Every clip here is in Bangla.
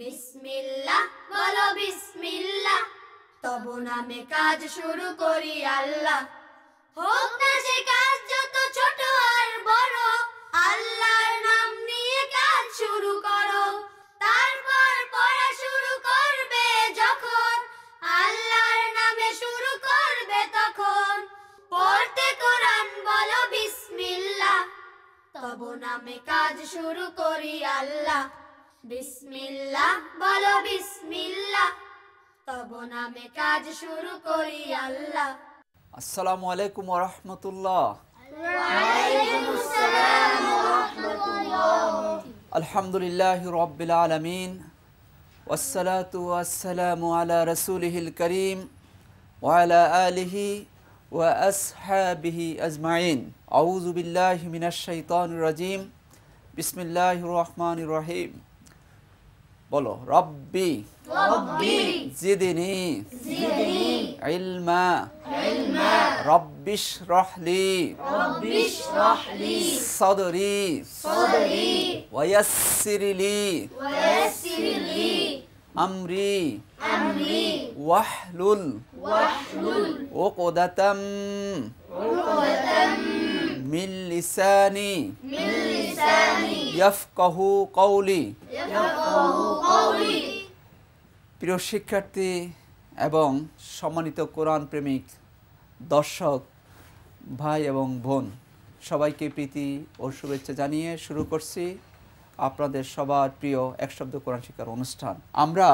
বিসমিল্লাহ বলো বিসমিল্লাহ তব নামে কাজ শুরু করি আল্লাহ হোক না সে কাজ যত ছোট আর বড় আল্লাহর নাম নিয়ে কাজ শুরু করো তারপর পড়া শুরু করবে যখন আল্লাহর নামে শুরু করবে তখন পড়তে কোরআন বলো বিসমিল্লাহ তব নামে কাজ শুরু করি আল্লাহ বিসমিল্লাহ বলো বিসমিল্লাহ তব নামে কাজ শুরু করি আল্লাহ আসসালামু আলাইকুম রহমতুল্লাহ আলহামদুলিল্লাহ রবিল আলমিন ওসালাতু আলা রসুলহিল করিম ওয়ালা আলিহি وأصحابه أجمعين أعوذ بالله من الشيطان الرجيم بسم الله بولو ربي ربي زدني زدني علما علما ربي اشرح لي ربي اشرح لي صدري صدري ويسر لي ويسر لي أمري أمري واحلل واحلل عقدة عقدة من لساني من لساني يفقه قولي يفقه قولي প্রিয় শিক্ষার্থী এবং সম্মানিত কোরআন প্রেমিক দর্শক ভাই এবং বোন সবাইকে প্রীতি ও শুভেচ্ছা জানিয়ে শুরু করছি আপনাদের সবার প্রিয় এক শব্দ কোরআন শিক্ষার অনুষ্ঠান আমরা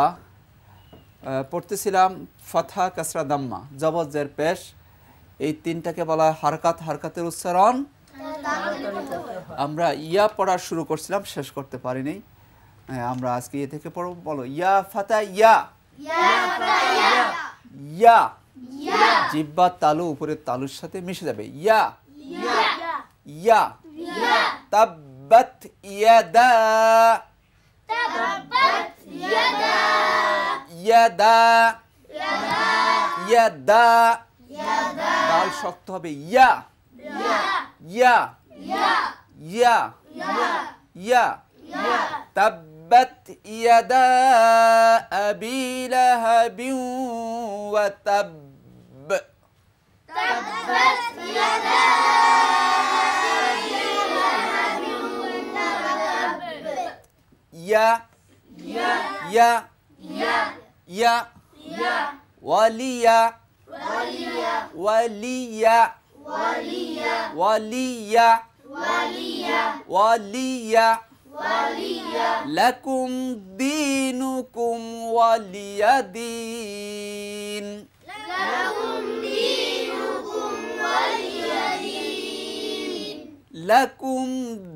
পড়তেছিলাম ফথা কাসরা দাম্মা জবজের পেশ এই তিনটাকে বলা হয় হারকাত হারকাতের উচ্চারণ আমরা ইয়া পড়া শুরু করছিলাম শেষ করতে পারিনি আমরা আজকে ইয়ে থেকে পড়ব বলো ইয়া ফাতা ইয়া ইয়া জিব্বা তালু উপরের তালুর সাথে মিশে যাবে ইয়া ইয়া তাব্বাত ইয়াদা ইয়াদা ইয়াদা ইয়াদা তাল শক্ত হবে ইয়া ইয়া ইয়া ইয়া তাব্বাত ইয়াদা আবি লাহাবিন ওয়া তাব্ব তাব্বাত ইয়াদা يا يا يا يا وليا وليا وليا وليا وليا وليا وليا لكم دينكم ولي دين لكم دينكم ولي دين لكم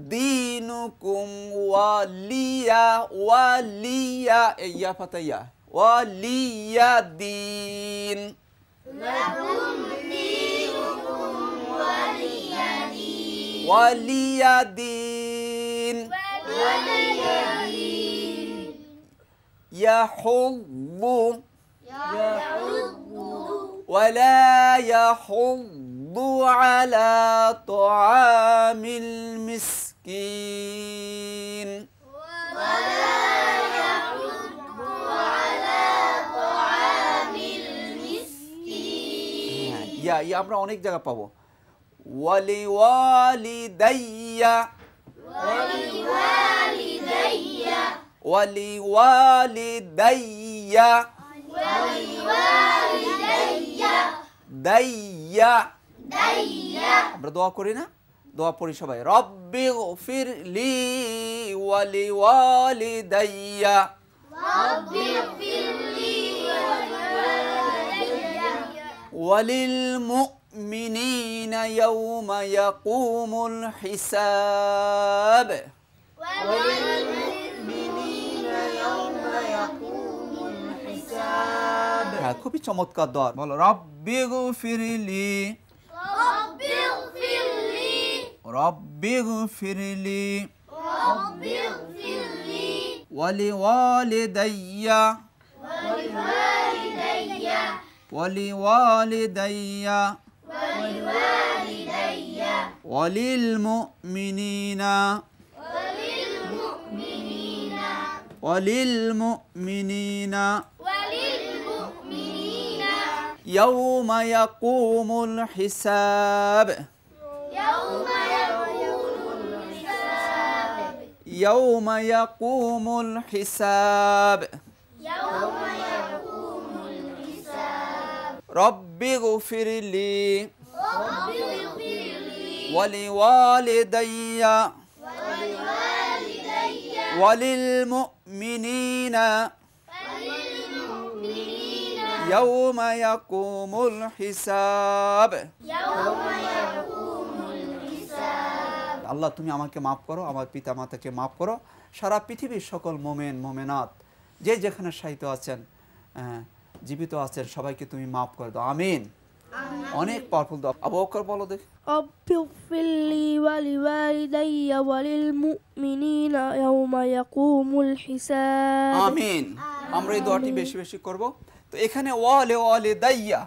دينكم وليا وليا يا فتيا وليا دين دينكم ولي دين ولي دين ولي دين ولا يحض على طعام المسكين ইয়া ইয়া আমরা অনেক জায়গা পাবো ওয়ালি ওয়ালি দাইয়া ওয়ালি ওয়ালি দাইয়া দাইয়া আমরা দোয়া করি না দোয়া পড়ি সবাই রব্বি ফির লি ওয়ালি ওয়ালি দাইয়া রব্বি গফির লি وللمؤمنين يوم يقوم الحساب وللمؤمنين يوم يقوم الحساب هاكو بي چمتكار دار اغفر لي ربي اغفر لي ربي اغفر لي ربي اغفر لي ولوالدي ولوالدي ولوالدي ولوالدي وللمؤمنين وللمؤمنين وللمؤمنين وللمؤمنين يوم يقوم الحساب يوم يقوم الحساب يوم يقوم الحساب يوم يقوم রব্বি গফিরলি ولوالدي وللمؤمنين يوم يقوم الحساب আল্লাহ তুমি আমাকে মাফ করো আমার পিতা মাতাকে মাফ করো সারা পৃথিবীর সকল মোমেন মোমেনাত যে যেখানে সাহিত্য আছেন হ্যাঁ জীবিত আছেন সবাইকে তুমি মাফ করে দাও আমিন অনেক পাওয়ারফুল দোয়া আবু বকর বলো দেখি ওয়ালি ওয়ালিওয়ালিদাইয়া ওয়ালিল মুমিনিনা ইয়াউমা ইয়াকুমুল হিসাব আমিন আমরা এই দোয়াটি বেশি বেশি করব তো এখানে ওয়ালে ওয়ালে দাইয়া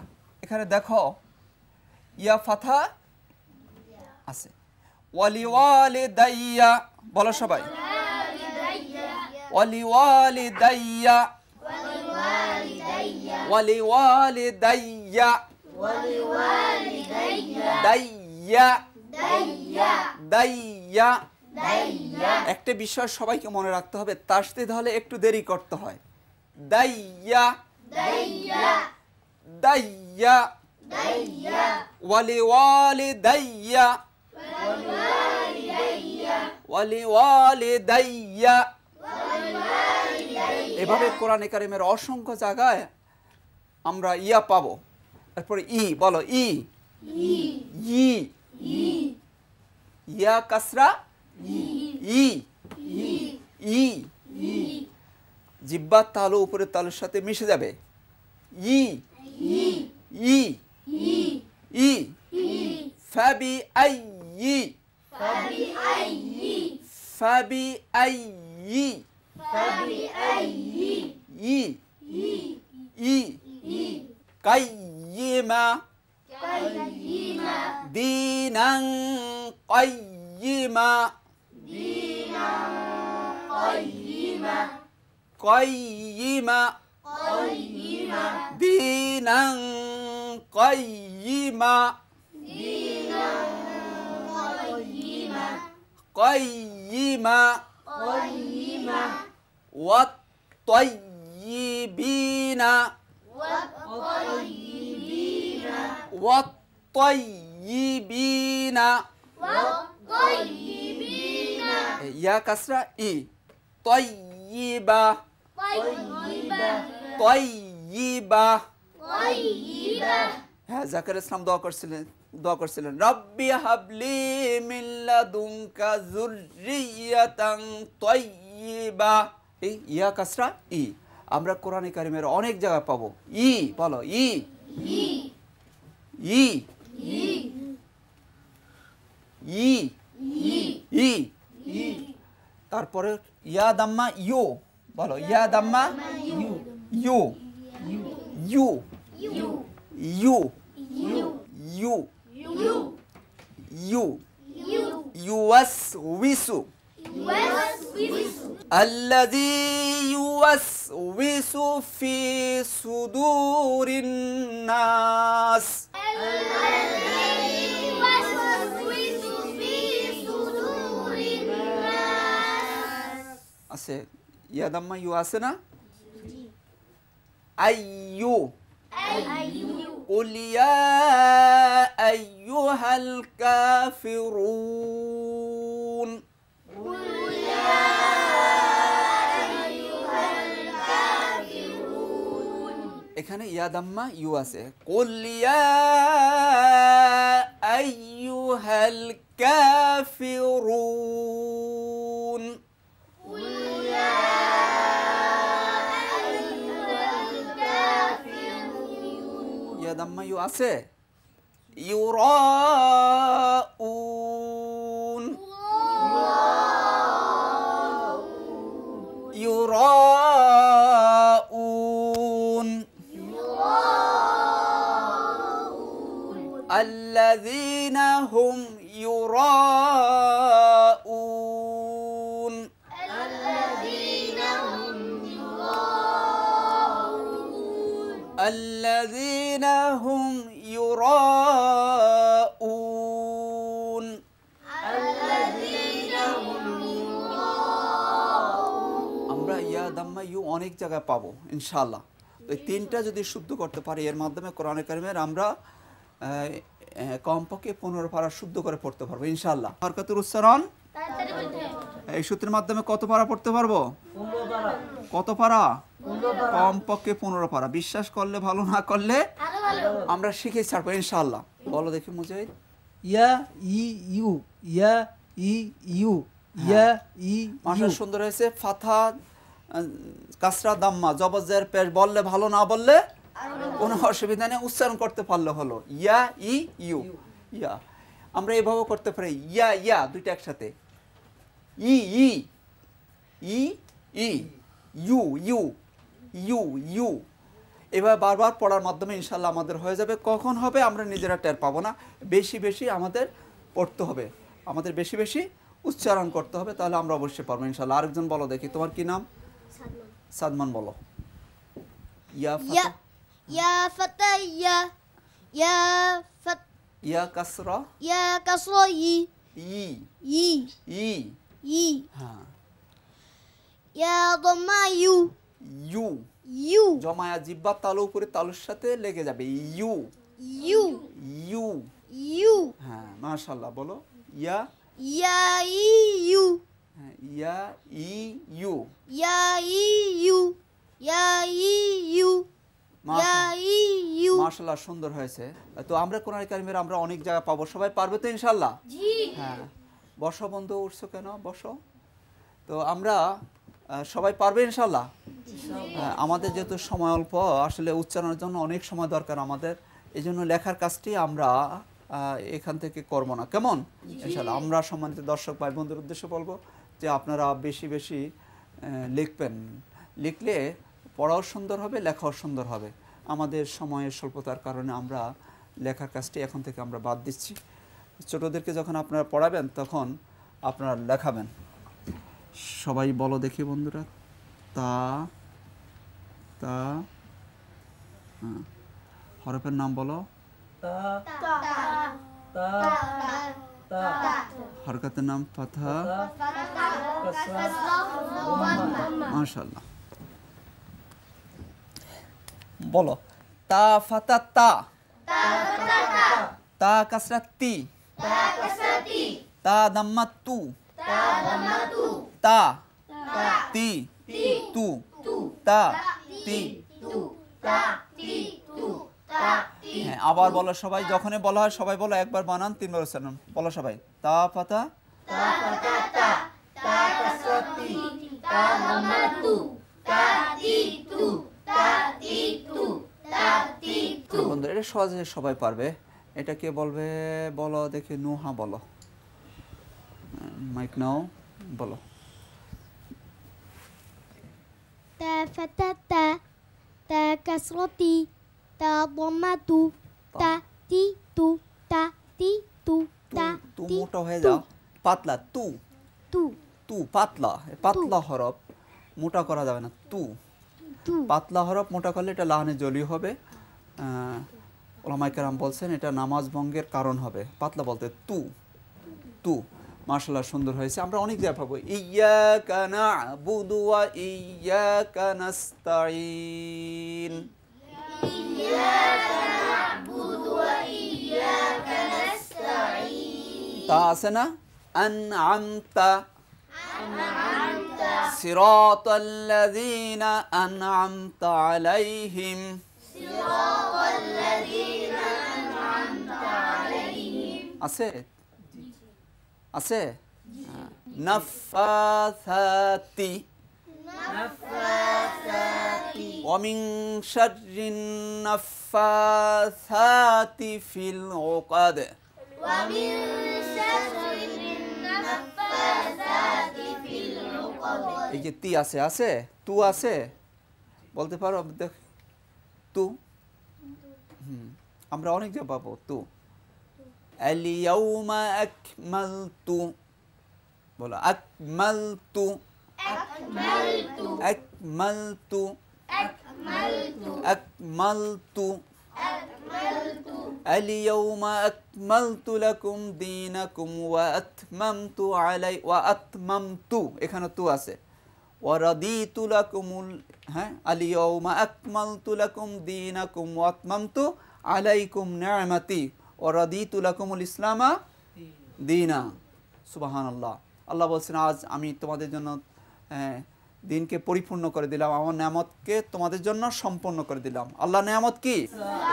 এখানে দেখো ইয়া ফাথা আছে ওয়ালি ওয়ালে দাইয়া বলো সবাই ওয়ালি ওয়ালে দাইয়া ولوالدي ولوالدي دي دي একটা বিষয় সবাইকে মনে রাখতে হবে তাসদিদ হলে একটু দেরি করতে হয় দাইয়া দাইয়া ওয়ালি ওয়ালি দাইয়া ওয়ালি ওয়ালি দাইয়া এভাবে কোরআন কারিমের অসংখ্য জায়গায় আমরা ইয়া পাবো তারপরে ই বলো ই ই ইয়া কাসরা ই ই জিব্বার তালু উপরে তালুর সাথে মিশে যাবে ই ই ই ফাবি আই ই ফাবি আই ই ফাবি আই ই আই ই ই ই قيم قيم دينا قيما دينا قيما قيما قيما دينا قيما دينا قيما قيما قيما والطيبين ওয়াত্তাইয়িবিনা ওয়াত্তাইয়িবিনা ইয়া কাসরা ই তাইয়িবা তাইয়িবা তাইয়িবা হ্যাঁ জাকার ইসলাম দোয়া করছিলেন দোয়া করছিলেন রব্বি হাবলি মিন লাদুনকা যুররিয়াতান তাইয়িবা ইয়া কাসরা ই আমরা কোরআনে কারিমের অনেক জায়গা পাবো ই বলো ই ই ই ই তারপরে ইয়া দাম্মা ইউ বলো ইয়া দাম্মা ইউ ইউ ইউ ইউ ইউ ইউ ইউ ইউয়াস উইসু الذي يوسوس في صدور الناس الذي يوسوس في صدور الناس يا دم يواسنا أيو أيو قل يا أيها الكافرون এখানে ইয়া দাম্মা ইউ আছে কুল ইয়া আইহাল কাফিরুন ইয়া দাম্মা ইউ আছে ইউরাউ অনেক জায়গায় পাবো ইনশাল্লাহ তো এই তিনটা যদি শুদ্ধ করতে পারি এর মাধ্যমে কোরআনে কারিমের আমরা কমপক্ষে পনেরো পারা শুদ্ধ করে পড়তে পারবো ইনশাল্লাহ হরকাতুর উচ্চারণ এই সূত্রের মাধ্যমে কত পাড়া পড়তে পারবো কত পাড়া কমপক্ষে পনেরো পাড়া বিশ্বাস করলে ভালো না করলে আমরা শিখে ছাড়বো ইনশাল্লাহ বলো দেখি মুজাহিদ ইয়া ই ইউ ইয়া ই ইউ ইয়া হ্যাঁ। ই মাসা সুন্দর হয়েছে ফাথা কাসরা দাম্মা জবজের পেশ বললে ভালো না বললে কোনো অসুবিধা নেই উচ্চারণ করতে পারলে হলো ইয়া ই ইউ ইয়া আমরা এভাবে করতে পারি ইয়া ইয়া দুইটা একসাথে ই ই ই ই ইউ ইউ ইউ ইউ এভাবে বারবার পড়ার মাধ্যমে ইনশাল্লাহ আমাদের হয়ে যাবে কখন হবে আমরা নিজেরা টের পাবো না বেশি বেশি আমাদের পড়তে হবে আমাদের বেশি বেশি উচ্চারণ করতে হবে তাহলে আমরা অবশ্যই পারবো ইনশাল্লাহ আরেকজন বলো দেখি তোমার কি নাম সাদমান বলো ইয়া ইয়া ইয়া ইয়া ইয়া ইয়া ই ই ই হ্যাঁ। ইয়া জমায়া জিব্বা তালু উপরে তালুর সাথে লেগে যাবে ইউ ইউ ইউ ইউ হ্যাঁ মাশাআল্লাহ বলো ইয়া ইয়া ইউ ইয়া ই ইউ ইয়া ই ইউ ইয়া ই ইউ ইয়া ইউ মাশাআল্লাহ সুন্দর হয়েছে তো আমরা কোরআন কারিমের আমরা অনেক জায়গা পাবো সবাই পারবে তো ইনশাআল্লাহ জি হ্যাঁ বসো বন্ধু উঠছো কেন বসো তো আমরা সবাই পারবে ইনশাল্লাহ হ্যাঁ, আমাদের যেহেতু সময় অল্প আসলে উচ্চারণের জন্য অনেক সময় দরকার আমাদের এই জন্য লেখার কাজটি আমরা এখান থেকে করবো না কেমন ইনশাল্লাহ আমরা সম্মানিত দর্শক ভাই বন্ধুর উদ্দেশ্যে বলবো যে আপনারা বেশি বেশি লিখবেন লিখলে পড়াও সুন্দর হবে লেখাও সুন্দর হবে আমাদের সময়ের স্বল্পতার কারণে আমরা লেখার কাজটি এখন থেকে আমরা বাদ দিচ্ছি ছোটোদেরকে যখন আপনারা পড়াবেন তখন আপনারা লেখাবেন সবাই বলো দেখি বন্ধুরা তা তা হরফের নাম বলো হরকতের নাম পাথা মাশাল্লাহ বলো তা ফাতা তা তা কাসরাত তি তা দাম্মাত তু তা তি তু তা তি হ্যাঁ আবার বলো সবাই যখনই বলা হয় সবাই বলো একবার বানান তিনবার উচ্চারণ বলো সবাই তা ফাতা তা পাতা সহজে সবাই পারবে এটা কে বলবে বলো দেখি নুহা বলো মাইক নাও বলো তা ফাতাতা তা কাসরতি তা বমাতু তা তি তু তা তি তু তা তু মোটা হয়ে যাও পাতলা তু তু তু পাতলা পাতলা হরফ মোটা করা যাবে না তু পাতলা হরফ মোটা করলে এটা লাহানে জলি হবে ওলামাইকার বলছেন এটা নামাজ ভঙ্গের কারণ হবে পাতলা বলতে তু তু মার্শাল্লাহ সুন্দর হয়েছে আমরা অনেক জায়গা পাবো ইয়া কানা বুদুয়া ইয়া কানাস্তাইন তা আছে না আন আমতা أنعمت صراط الذين أنعمت عليهم صراط الذين أنعمت عليهم أسي أسي نفاثاتي نفاثاتي ومن شر النفاثات في العقد ومن شر النفاثات এই যে তি আছে আছে তু আছে বলতে পারো দেখ তু হুম আমরা অনেক যা পাবো তু اليوم أكملت বলো أكملت أكملت أكملت أكملت أكملت اليوم أكملت لكم دينكم وأتممت علي وأتممت এখানে تواسة ورديت ورضيت لكم হ্যাঁ اليوم أكملت لكم دينكم وأتممت عليكم نعمتي ورديت لكم الإسلام دينا سبحان الله الله বলছেন আজ আমি তোমাদের জন্য آه، দিনকে পরিপূর্ণ করে দিলাম আমার নামতকে তোমাদের জন্য সম্পন্ন করে দিলাম আল্লাহ নিয়ামত কি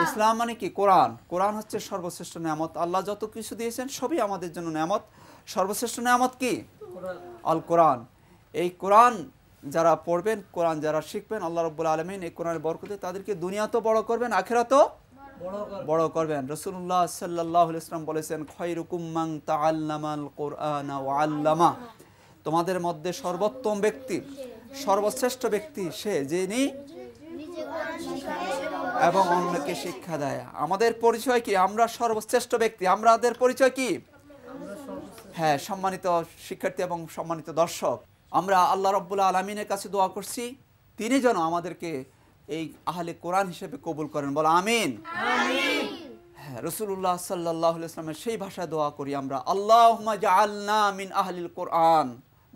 ইসলাম মানে কি কোরআন কোরআন হচ্ছে সর্বশ্রেষ্ঠ নিয়ামত আল্লাহ যত কিছু দিয়েছেন সবই আমাদের জন্য নিয়ামত সর্বশ্রেষ্ঠ নিয়ামত কি আল কোরআন এই কোরআন যারা পড়বেন কোরআন যারা শিখবেন আল্লাহ রব্বুল আলমিন এই কোরআনের বরকতে তাদেরকে দুনিয়া তো বড় করবেন আখেরাতেও বড় করবেন রসুল্লাহ সাল্লাহ ইসলাম বলেছেন খয়রুকুম্মাং তা আল্লামাল কোরআন আল্লামা তোমাদের মধ্যে সর্বোত্তম ব্যক্তি সর্বশ্রেষ্ঠ ব্যক্তি সে যিনি এবং অন্যকে শিক্ষা দেয় আমাদের পরিচয় কি আমরা সর্বশ্রেষ্ঠ ব্যক্তি আমাদের পরিচয় কি হ্যাঁ সম্মানিত শিক্ষার্থী এবং সম্মানিত দর্শক আমরা আল্লাহ রব্বুল্লা আলমিনের কাছে দোয়া করছি তিনি যেন আমাদেরকে এই আহলে কোরআন হিসেবে কবুল করেন বলো আমিন হ্যাঁ রসুল্লাহ সাল্লাহ ইসলামের সেই ভাষায় দোয়া করি আমরা আল্লাহ আল্লাহ মিন আহলিল কোরআন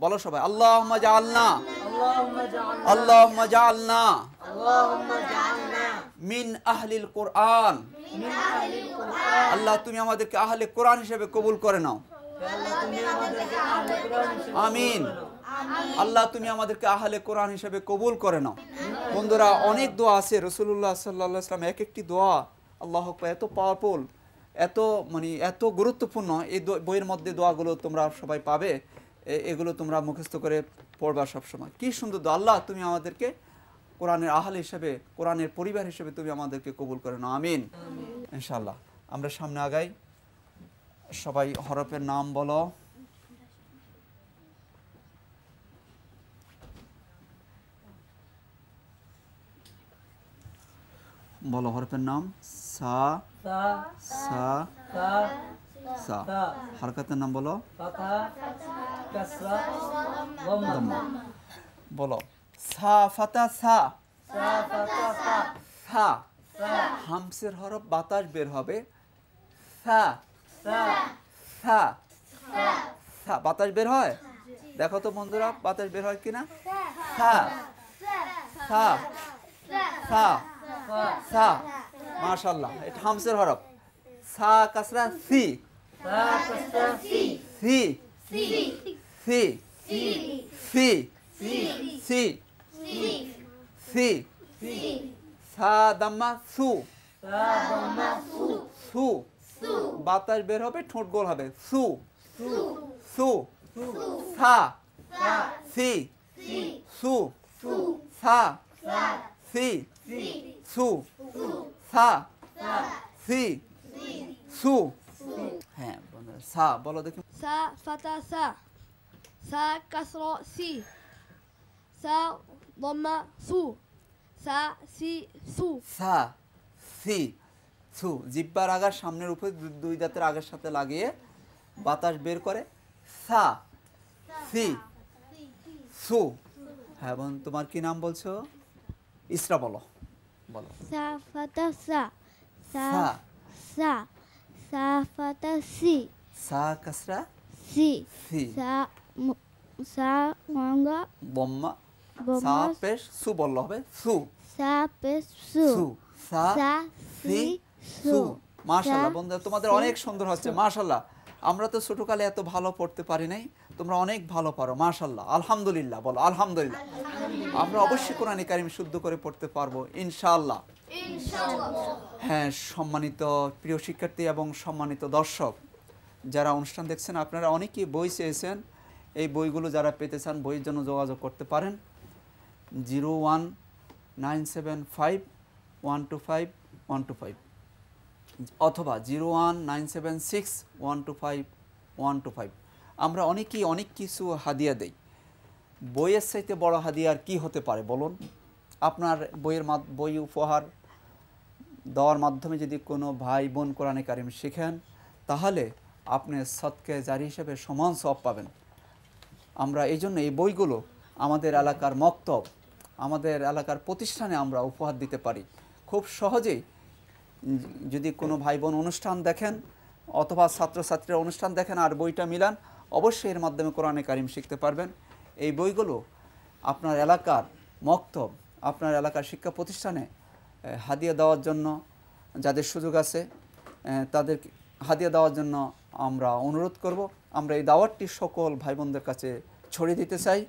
বলো সবাই আল্লাহ আল্লাহ আল্লাহ আল্লাহ মিন আহলিল কোরআন আল্লাহ তুমি আমাদেরকে আহলে কোরআন হিসেবে কবুল করে নাও আমিন আল্লাহ তুমি আমাদেরকে আহলে কোরআন হিসেবে কবুল করে নাও বন্ধুরা অনেক দোয়া আছে রসুল্লাহ সাল্লাহাম এক একটি দোয়া আল্লাহ এত পাওয়ারফুল এত মানে এত গুরুত্বপূর্ণ এই বইয়ের মধ্যে দোয়াগুলো তোমরা সবাই পাবে এগুলো তোমরা মুখস্থ করে পড়বা সবসময় কী সুন্দর আল্লাহ তুমি আমাদেরকে কোরআনের আহাল হিসেবে কোরআনের পরিবার হিসেবে তুমি আমাদেরকে কবুল করে নাও আমিন ইনশাল্লাহ আমরা সামনে আগাই সবাই হরফের নাম বলো বলো হরফের নাম সা সা সা হারকাতের নাম বলো বলো সা ফাতা সা সা হামসের হরফ বাতাস বের হবে সা সা সা বাতাস বের হয় দেখো তো বন্ধুরা বাতাস বের হয় কিনা সা সা সা সা মাশাল্লাহ এটা হামসের হরফ সা কাসরা সি C C C C C C C C সা দাম্মা সু সু বাতাস বের হবে ঠোঁট গোল হবে সু সু সা সি সু সা সি সু সা সি সু হ্যাঁ সা বলো দেখি সা ফাতা সা সা কাসর সি সা দম্মা সু সা সি সু সা সি সু জিব্বার আগার সামনের উপরে দুই দাঁতের আগের সাথে লাগিয়ে বাতাস বের করে সা সি সু হ্যাঁ বোন তোমার কি নাম বলছো ইসরা বলো বলো সা ফাতা সা সা সা সা ফাতা সি সা কাসরা সি সি সা সা মঙ্গা বম্মা সা পেশ সু বলল হবে সু সা পেশ সু সা সি সু মাশাআল্লাহ বন্ধুরা তোমাদের অনেক সুন্দর হচ্ছে মাশাআল্লাহ আমরা তো ছোটকালে এত ভালো পড়তে পারি নাই তোমরা অনেক ভালো পারো মাশাল্লাহ আলহামদুলিল্লাহ বলো আলহামদুলিল্লাহ আমরা অবশ্যই কোরআন কারিম শুদ্ধ করে পড়তে পারবো ইনশাআল্লাহ হ্যাঁ সম্মানিত প্রিয় শিক্ষার্থী এবং সম্মানিত দর্শক যারা অনুষ্ঠান দেখছেন আপনারা অনেকেই বই চেয়েছেন এই বইগুলো যারা পেতে চান বইয়ের জন্য যোগাযোগ করতে পারেন zero one nine seven five one two five one two five অথবা zero one nine seven six one two five one two five আমরা অনেকেই অনেক কিছু হাদিয়া দেই বইয়ের সাইতে বড় হাদিয়া আর কী হতে পারে বলুন আপনার বইয়ের বই উপহার দেওয়ার মাধ্যমে যদি কোনো ভাই বোন কোরআনে কারিম শিখেন তাহলে আপনি সৎকে জারি হিসেবে সমান সব পাবেন আমরা এই জন্য এই বইগুলো আমাদের এলাকার মক্তব আমাদের এলাকার প্রতিষ্ঠানে আমরা উপহার দিতে পারি খুব সহজেই যদি কোনো ভাই বোন অনুষ্ঠান দেখেন অথবা ছাত্রছাত্রীরা অনুষ্ঠান দেখেন আর বইটা মিলান অবশ্যই এর মাধ্যমে কোরআনে কারিম শিখতে পারবেন এই বইগুলো আপনার এলাকার মক্তব আপনার এলাকার শিক্ষা প্রতিষ্ঠানে হাদিয়া দেওয়ার জন্য যাদের সুযোগ আছে তাদের হাদিয়া দেওয়ার জন্য আমরা অনুরোধ করব আমরা এই দাওয়াতটি সকল ভাই বোনদের কাছে ছড়িয়ে দিতে চাই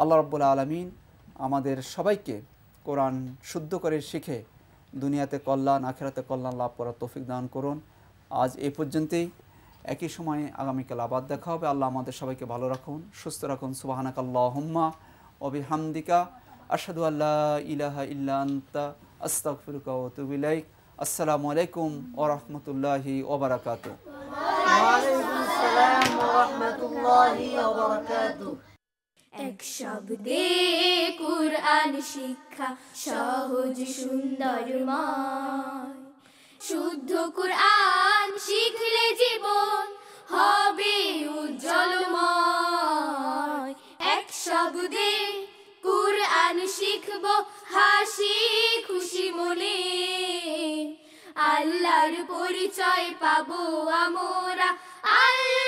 আল্লাহ রব্বুল আলমিন আমাদের সবাইকে কোরআন শুদ্ধ করে শিখে দুনিয়াতে কল্যাণ আখেরাতে কল্যাণ লাভ করার তৌফিক দান করুন আজ এ পর্যন্তই একই সময়ে আগামীকাল আবার দেখা হবে আল্লাহ আমাদের সবাইকে ভালো রাখুন সুস্থ রাখুন সুবাহানাকাল্লাহ হুম্মা অবিহামদিকা আসাদু আল্লাহ ইলাহা ইল্লা আন্তা আস্তাকফিরুকা ও তুবিলাইক আসসালামু আলাইকুম ও রহমতুল্লাহি ওবরাকাত এক শব্দে কুরআন শিক্ষা সহজ সুন্দর শুদ্ধ কুরআন শিখলে জীবন হবে উজ্জ্বলময় এক শব্দে কুরআন শিখবো হাসি খুশি মনে আল্লাহর পরিচয় পাবো আমরা আল্লাহ